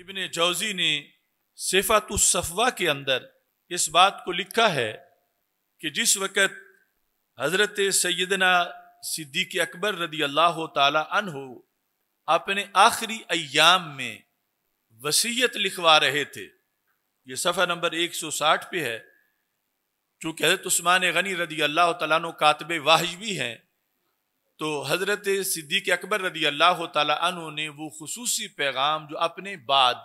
इबन जौजी ने सफवा के अंदर इस बात को लिखा है कि जिस वक़्त हज़रत सैदना सिद्दीक अकबर रदी अल्लाह तन हो अपने आखिरी अयाम में वसीयत लिखवा रहे थे ये सफ़ा नंबर 160 पे है चूँकि हज़रत उस्मान गनी रदी अल्लाह तन कातब वाहज भी हैं तो हज़रत सिद्दीक अकबर रदी अल्लाह तु ने वो खसूसी पैगाम जो अपने बाद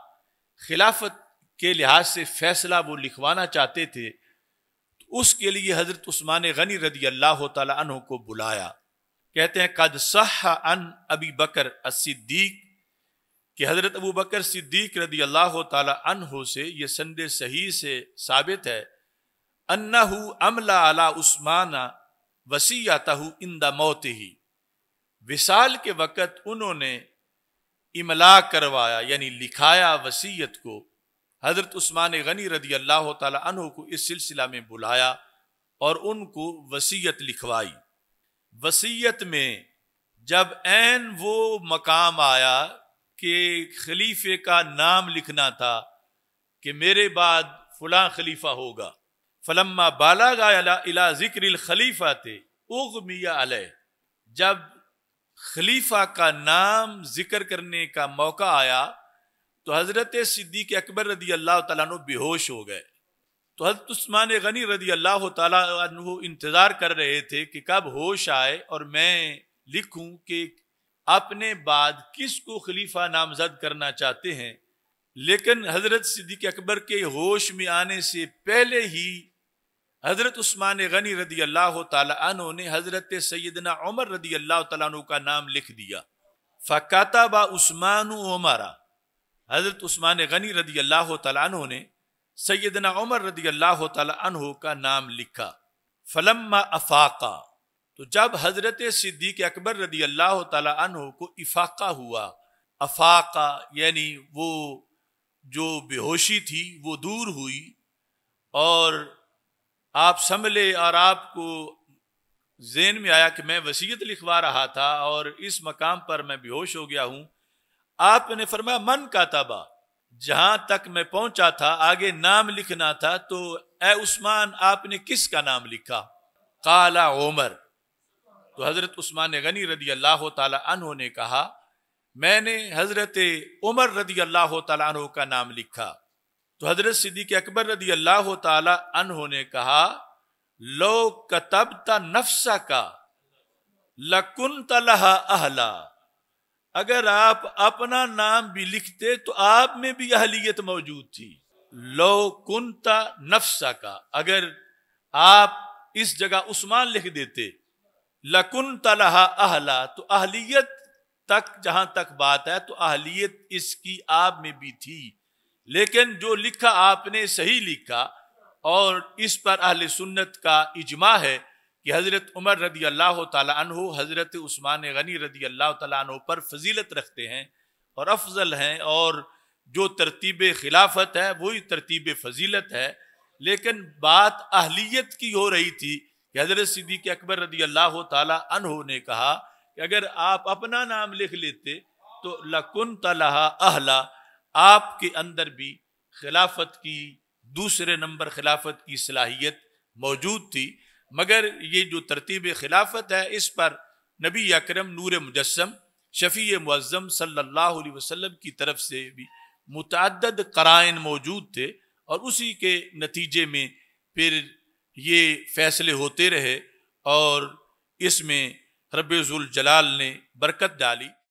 खिलाफत के लिहाज से फ़ैसला वो लिखवाना चाहते थे तो उसके लिए हज़रत उस्मान गनी रदी अल्लाह तु को बुलाया कहते हैं कद सह अन अबी बकर सिद्दीक कि हज़रत अबू बकर सिद्दीक रदी अल्लाह तु से ये संद सही से साबित है अन्ना अमला अला उस्मान वसीता इंदा मौत ही विशाल के वक़्त उन्होंने इमला करवाया यानी लिखाया वसीयत को हज़रत उस्मान गनी रदी अल्लाह तु को इस सिलसिला में बुलाया और उनको वसीयत लिखवाई वसीयत में जब एन वो मकाम आया कि खलीफे का नाम लिखना था कि मेरे बाद फला खलीफा होगा फलम्मा बाला गाला इला जिक्र खलीफा थे उग मिया अलह जब खलीफा का नाम जिक्र करने का मौका आया तो हज़रत सिद्दीक अकबर रदी अल्लाह तु बेहोश हो गए तो हजरत उस्मान गनी रदी अल्लाह तु इंतज़ार कर रहे थे कि कब होश आए और मैं लिखूं कि अपने बाद किस को खलीफा नामजद करना चाहते हैं लेकिन हज़रत सिद्दीक अकबर के होश में आने से पहले ही हज़रत उस्मान गनी रदी अल्लाह तु ने हज़रत सैदना उमर रदी अल्लाह तु का नाम लिख दिया फ़काता बा उस्मान उमारा हज़रत उस्मान गनी रदी अल्लाह तु ने सैदना उमर रदी अल्लाह तु का नाम लिखा फलम्मा अफाका तो जब हज़रत सिद्दीक अकबर रदी अल्लाह तु को इफाका हुआ अफाका यानी वो जो बेहोशी थी वो दूर हुई और आप संभले और आपको जेन में आया कि मैं वसीयत लिखवा रहा था और इस मकाम पर मैं बेहोश हो गया हूं आपने फरमाया मन का तबा जहां तक मैं पहुंचा था आगे नाम लिखना था तो ए उस्मान आपने किसका नाम लिखा काला उमर तो हजरत उस्मान गनी रदी अल्लाह तहों ने कहा मैंने हजरत उमर रदी अल्लाह तहों का नाम लिखा तो हजरत सिद्दीक अकबर रदी अल्लाह तन ने कहा लो कतब तफसा का लकुन तलहा अहला अगर आप अपना नाम भी लिखते तो आप में भी अहलियत मौजूद थी लो कुंता नफ्सा का अगर आप इस जगह उस्मान लिख देते लकुन तलहा अहला तो अहलियत तक जहां तक बात है तो अहलियत इसकी आप में भी थी लेकिन जो लिखा आपने सही लिखा और इस पर अहल सुन्नत का इजमा है कि हज़रत उमर रदी अल्लाह तु हज़रत उस्मान गनी रदी अल्लाह तु पर फजीलत रखते हैं और अफजल हैं और जो तरतीब खिलाफत है वही तरतीब फजीलत है लेकिन बात अहलीत की हो रही थी कि हज़रत सिद्दीक अकबर रदी अल्लाह तु ने कहा कि अगर आप अपना नाम लिख लेते तो लकुन तला अहला आपके अंदर भी खिलाफत की दूसरे नंबर खिलाफत की सलाहियत मौजूद थी मगर ये जो तरतीब खिलाफत है इस पर नबी अकरम नूर मुजस्म शफ़ी मुज़म सल्ला वसलम की तरफ से भी मुतद कराइन मौजूद थे और उसी के नतीजे में फिर ये फैसले होते रहे और इसमें रबाल ने बरकत डाली